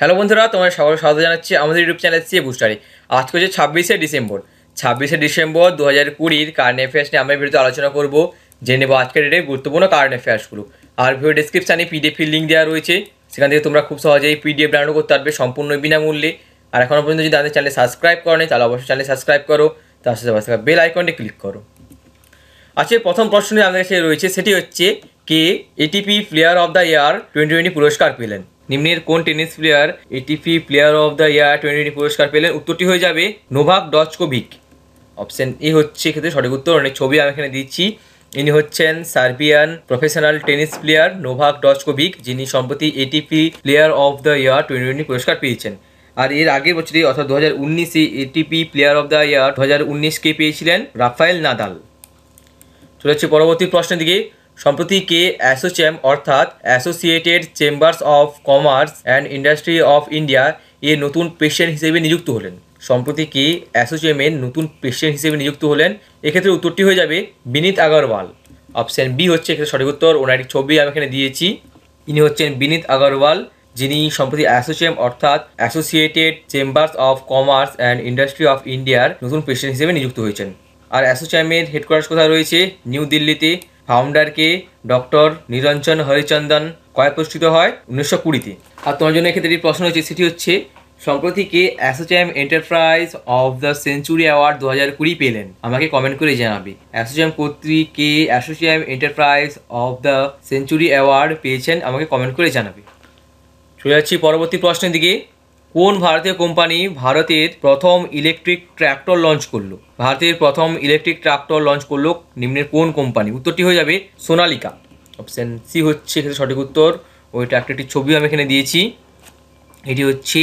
hello বন্ধুরা তোমার সবাই স্বাগত জানাচ্ছি আমাদের ইউটিউব চ্যানেল সি বুস্টারে আজকে হচ্ছে ছাব্বিশে ডিসেম্বর ছাব্বিশে ডিসেম্বর দু হাজার কুড়ির কারেন্ট অ্যাফেয়ার্স নিয়ে আমরা ভিডিওতে আলোচনা করব জেনে নেবো আজকের ডেটের গুরুত্বপূর্ণ কারেন্ট অ্যাফেয়ার্সগুলো আর ভিডিও ডিসক্রিপশানে পিডিএফের লিঙ্ক দেওয়া রয়েছে সেখান থেকে তোমরা খুব সহজেই পিডিএফ ডাউনলোড করতে পারবে সম্পূর্ণ বিনামূল্যে আর এখনও পর্যন্ত যদি আমাদের চ্যানেল সাবস্ক্রাইব করো তাহলে অবশ্যই চ্যানেল সাবস্ক্রাইব করো তার সাথে সাথে বেল আইকনটি ক্লিক করো আজকের আচ্ছা, প্রথম প্রশ্নটি আমাদের কাছে রয়েছে সেটি হচ্ছে কে ATP player of the year twenty twenty পুরস্কার পেলেন নিম্নের কোন tennis player ATP player of the year twenty twenty পুরস্কার পেলেন উত্তরটি হয়ে যাবে নোভাক ডচকোভিক অপশন এ হচ্ছে এক্ষেত্রে সঠিক উত্তর অনেক ছবি আমি এখানে দিচ্ছি ইনি হচ্ছেন Serbian professional tennis player Novak Djokovic যিনি সম্প্রতি ATP player of the year twenty twenty পুরস্কার পেয়েছেন আর এর আগের বছরে অর্থাৎ দু হাজার উনিশে ATP player of the year দু হাজার উনিশকে পেয়েছিলেন রাফায়েল নাদাল চলে পরবর্তী প্রশ্নের দিকে সম্প্রতি কে অ্যাসোচ্যাম অর্থাৎ Associated Chambers of Commerce and Industry of India এ নতুন প্রেসিডেন্ট হিসেবে নিযুক্ত হলেন সম্প্রতি কে অ্যাসোচিয়ামের নতুন প্রেসিডেন্ট হিসেবে নিযুক্ত হলেন এক্ষেত্রে উত্তরটি হয়ে যাবে বিনীত আগরওয়াল অপশান বি হচ্ছে এক্ষেত্রে সঠিক উত্তর ওনার একটি ছবি আমি এখানে দিয়েছি ইনি হচ্ছেন বিনীত আগরওয়াল যিনি সম্প্রতি অ্যাসোচেম অর্থাৎ Associated Chambers of Commerce and Industry of ইন্ডিয়ার নতুন প্রেসিডেন্ট হিসেবে নিযুক্ত হয়েছেন আর অ্যাসোচ্যামের হেডকোয়ার্টার্স কোথায় রয়েছে নিউ দিল্লিতে ফাউন্ডার কে ডক্টর নিরঞ্জন হরিচন্দন কয় প্রতিষ্ঠিত হয় উনিশশো কুড়িতে আর তোমার জন্য এক্ষেত্রে একটি প্রশ্ন হচ্ছে সেটি হচ্ছে সম্প্রতি কে ASSOCHAM enterprise of the century award দু হাজার কুড়ি পেলেন আমাকে কমেন্ট করে জানাবে অ্যাসোচ্যাম কর্তৃক কে ASSOCHAM enterprise of the century award পেয়েছেন আমাকে কমেন্ট করে জানাবে চলে যাচ্ছি পরবর্তী প্রশ্নের দিকে কোন ভারতীয় কোম্পানি ভারতের প্রথম ইলেকট্রিক ট্র্যাক্টর লঞ্চ করলো ভারতের প্রথম ইলেকট্রিক ট্র্যাক্টর লঞ্চ করলো নিম্নের কোন কোম্পানি উত্তরটি হয়ে যাবে সোনালিকা অপশান সি হচ্ছে এখানে সঠিক উত্তর ওই ট্র্যাক্টরটির ছবি আমি এখানে দিয়েছি এটি হচ্ছে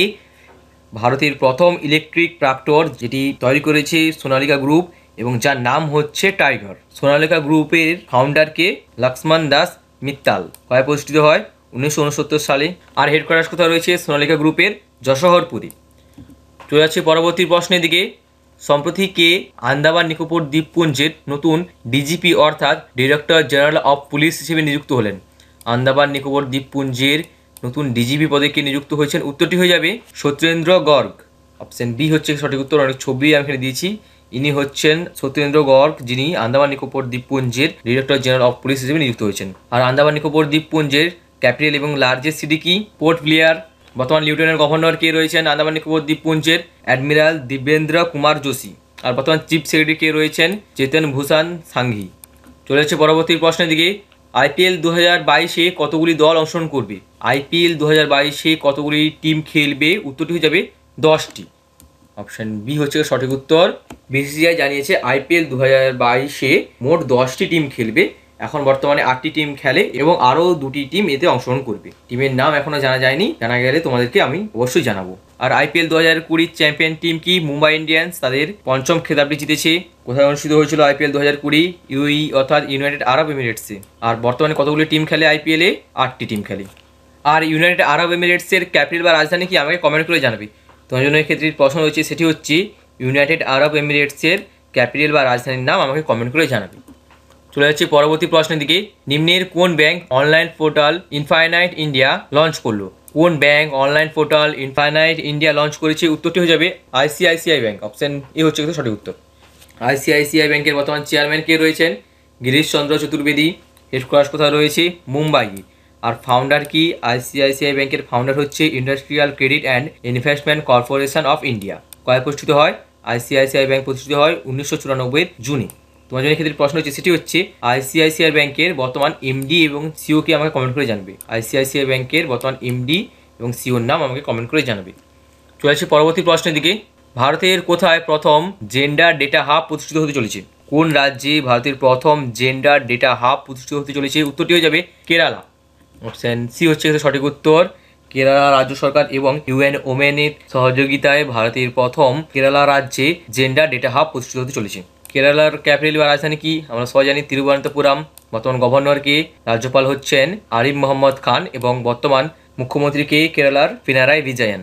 ভারতের প্রথম ইলেকট্রিক ট্র্যাক্টর যেটি তৈরি করেছে সোনালিকা গ্রুপ এবং যার নাম হচ্ছে টাইগার সোনালিকা গ্রুপের ফাউন্ডারকে লক্ষ্মণ দাস মিত্তাল কয় প্রতিষ্ঠিত হয় উনিশশো সালে আর হেডকোয়ার্টার্স কোথায় রয়েছে সোনালিকা গ্রুপের যশোহর পুরী চলে যাচ্ছে পরবর্তী প্রশ্নের দিকে সম্প্রতি কে আন্দামান নিকোবর দ্বীপপুঞ্জের নতুন ডিজিপি অর্থাৎ ডিরেক্টর জেনারেল অফ পুলিশ হিসেবে নিযুক্ত হলেন আন্দামান নিকোবর দ্বীপপুঞ্জের নতুন ডিজিপি পদে কে নিযুক্ত হয়েছেন উত্তরটি হয়ে যাবে সত্যেন্দ্র গর্গ অপশন বি হচ্ছে সঠিক উত্তর অনেক ছবি আমি এখানে দিয়েছি ইনি হচ্ছেন সত্যেন্দ্র গর্গ যিনি আন্দামান নিকোপর দ্বীপপুঞ্জের ডিরেক্টর জেনারেল অফ পুলিশ হিসেবে নিযুক্ত হয়েছেন আর আন্দামান নিকোবর দ্বীপপুঞ্জের ক্যাপিটাল এবং লার্জেস্ট সিটি কি পোর্ট ব্লেয়ার বর্তমান লিউটনের গভর্নর কে রয়েছেন আন্দামান নিকোবর দ্বীপপুঞ্জের অ্যাডমিরাল দিবেন্দ্র কুমার যোশী আর বর্তমান চিফ সেক্রেটারি কে রয়েছেন চেতন ভূষণ সাংঘি চলে যাচ্ছে পরবর্তী প্রশ্নের দিকে আইপিএল দু হাজার বাইশে কতগুলি দল অংশগ্রহণ করবে আইপিএল দু হাজার বাইশে কতগুলি টিম খেলবে উত্তরটি হয়ে যাবে দশটি অপশান বি হচ্ছে সঠিক উত্তর বিসিসিআই জানিয়েছে আইপিএল দু হাজার বাইশে মোট দশটি টিম খেলবে এখন বর্তমানে আটটি টিম খেলে এবং আরও দুটি টিম এতে অংশগ্রহণ করবে টিমের নাম এখনও জানা যায়নি জানা গেলে তোমাদেরকে আমি অবশ্যই জানাবো আর আইপিএল দু হাজার কুড়ির চ্যাম্পিয়ন টিম কি মুম্বাই ইন্ডিয়ান্স তাদের পঞ্চম খেতাবটি জিতেছে কোথায় অনুষ্ঠিত হয়েছিল আইপিএল দু হাজার কুড়ি ইউই e অর্থাৎ ইউনাইটেড আরব এমিরেটসে আর বর্তমানে কতগুলি টিম খেলে আইপিএলে আটটি টিম খেলে আর ইউনাইটেড আরব এমিরেটসের ক্যাপিটাল বা রাজধানী কি আমাকে কমেন্ট করে জানাবে তোমার জন্য এক্ষেত্রে প্রশ্ন রয়েছে সেটি হচ্ছে ইউনাইটেড আরব এমিরেটসের ক্যাপিটাল বা রাজধানীর নাম আমাকে কমেন্ট করে জানাবে চলে যাচ্ছি পরবর্তী প্রশ্নের দিকে নিম্নের কোন bank online portal Infinite India launch করলো কোন bank online portal Infinite India launch করেছে উত্তরটি হয়ে যাবে আইসিআইসিআই ব্যাংক অপশন এ হচ্ছে কিন্তু সঠিক উত্তর আইসিআইসিআই ব্যাংকের বর্তমান চেয়ারম্যান কে রয়েছেন গিরিশ চন্দ্র চতুর্বেদী হেডকোয়ার্স কোথায় রয়েছে মুম্বাই আর ফাউন্ডার কি আইসিআইসিআই ব্যাংকের ফাউন্ডার হচ্ছে industrial credit and investment corporation of India কয় প্রতিষ্ঠিত হয় আইসিআইসিআই ব্যাংক প্রতিষ্ঠিত হয় উনিশশো চুরানব্বই জুনে তোমার জন্য ক্ষেত্রে প্রশ্ন হচ্ছে সেটি হচ্ছে আইসিআইসিআই ব্যাংকের বর্তমান এমডি এবং সিওকে আমাকে কমেন্ট করে জানবে আইসিআইসিআই ব্যাংকের বর্তমান এমডি এবং সিওর নাম আমাকে কমেন্ট করে জানাবে চলে আসছে পরবর্তী প্রশ্নের দিকে ভারতের কোথায় প্রথম জেন্ডার ডেটা হাব প্রতিষ্ঠিত হতে চলেছে কোন রাজ্যে ভারতের প্রথম জেন্ডার ডেটা হাব প্রতিষ্ঠিত হতে চলেছে উত্তরটি হয়ে যাবে কেরালা অপশান সি হচ্ছে সঠিক উত্তর কেরালা রাজ্য সরকার এবং ইউএন ওমেনের সহযোগিতায় ভারতের প্রথম কেরালা রাজ্যে জেন্ডার ডেটা হাব প্রতিষ্ঠিত হতে চলেছে কেরালার ক্যাপিটাল বা রাজধানী কি আমরা সবাই জানি তিরুবনন্তপুরম বর্তমান গভর্নর কে রাজ্যপাল হচ্ছেন আরিফ মোহাম্মদ খান এবং বর্তমান মুখ্যমন্ত্রী কে কেরালার পিনারায় বিজয়ন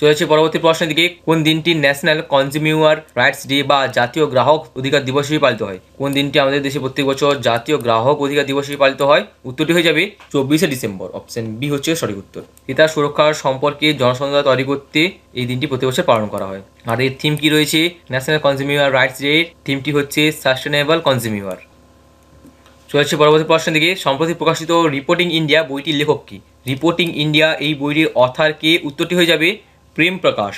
চলে পরবর্তী প্রশ্নের দিকে কোন দিনটি ন্যাশনাল কনজিউমার রাইটস ডে বা জাতীয় গ্রাহক অধিকার দিবস হিসেবে পালিত হয় কোন দিনটি আমাদের দেশে প্রত্যেক বছর জাতীয় গ্রাহক অধিকার দিবস হিসেবে পালিত হয় উত্তরটি হয়ে যাবে চব্বিশে ডিসেম্বর অপশন বি হচ্ছে সঠিক উত্তর ক্রেতার সুরক্ষার সম্পর্কে জনসংখ্যা তৈরি করতে এই দিনটি প্রতি বছর পালন করা হয় আর এর থিম কি রয়েছে ন্যাশনাল কনজিউমার রাইটস ডে থিমটি হচ্ছে সাস্টেনেবল কনজিউমার চলে পরবর্তী প্রশ্নের দিকে সম্প্রতি প্রকাশিত রিপোর্টিং ইন্ডিয়া বইটির লেখক কি রিপোর্টিং ইন্ডিয়া এই বইটির অথার কে উত্তরটি হয়ে যাবে প্রেম প্রকাশ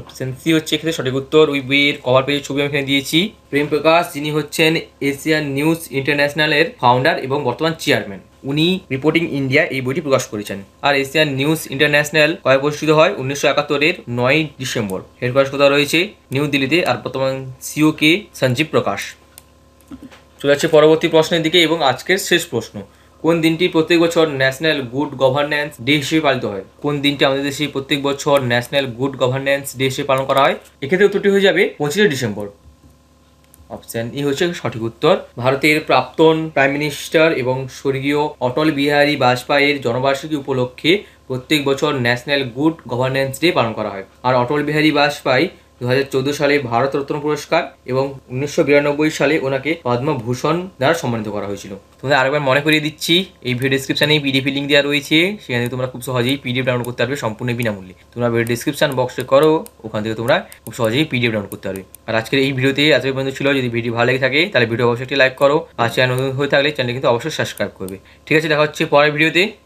অপশন সি হচ্ছে এক্ষেত্রে সঠিক উত্তর ওই বইয়ের কভার পেজের ছবি আমি এখানে দিয়েছি প্রেম প্রকাশ যিনি হচ্ছেন এশিয়ান নিউজ ইন্টারন্যাশনালের ফাউন্ডার এবং বর্তমান চেয়ারম্যান উনি রিপোর্টিং ইন্ডিয়া এই বইটি প্রকাশ করেছেন আর এশিয়ান নিউজ ইন্টারন্যাশনাল কয়েক প্রতিষ্ঠিত হয় উনিশশো একাত্তরের নয় ডিসেম্বর হেডকোয়ার্স প্রকাশ কোথাও রয়েছে নিউ দিল্লিতে আর বর্তমান সিও e কে সঞ্জীব প্রকাশ চলে যাচ্ছে পরবর্তী প্রশ্নের দিকে এবং আজকের শেষ প্রশ্ন কোন দিনটি প্রত্যেক বছর ন্যাশনাল গুড গভর্নেন্স ডে হিসেবে পালিত হয় কোন দিনটি আমাদের দেশে প্রত্যেক বছর ন্যাশনাল গুড গভর্নেন্স ডে হিসেবে পালন করা হয় এক্ষেত্রে উত্তরটি হয়ে যাবে পঁচিশে ডিসেম্বর অপশন ই হচ্ছে সঠিক উত্তর ভারতের প্রাক্তন প্রাইম মিনিস্টার এবং স্বর্গীয় অটল বিহারী বাজপেয়ীর জন্মবার্ষিকী উপলক্ষে প্রত্যেক বছর ন্যাশনাল গুড গভর্নেন্স ডে পালন করা হয় আর অটল বিহারী বাজপেয়ী দু সালে ভারতরত্ন পুরস্কার এবং উনিশশো সালে ওনাকে পদ্মভূষণ দ্বারা সম্মানিত করা হয়েছিল তোমাদের আরেকবার মনে করিয়ে দিচ্ছি এই ভিডিও ডিসক্রিপশানে পিডিএফ লিঙ্ক দেওয়া রয়েছে সেখানে তোমরা খুব সহজেই পিডিএফ ডাউনলোড করতে পারবে সম্পূর্ণ বিনামূল্যে তোমরা ভিডিও ডিসক্রিপশান বক্সে করো ওখান থেকে তোমরা খুব সহজেই পিডিএফ ডাউনলোড করতে পারবে আর আজকের এই ভিডিওতে আজকে পর্যন্ত ছিল যদি ভিডিও ভালো লেগে থাকে তাহলে ভিডিও অবশ্যই একটি লাইক করো আর চ্যানেল নতুন হয়ে থাকলে চ্যানেল কিন্তু অবশ্যই সাবস্ক্রাইব করবে ঠিক আছে দেখা হচ্ছে পরের ভিডিওতে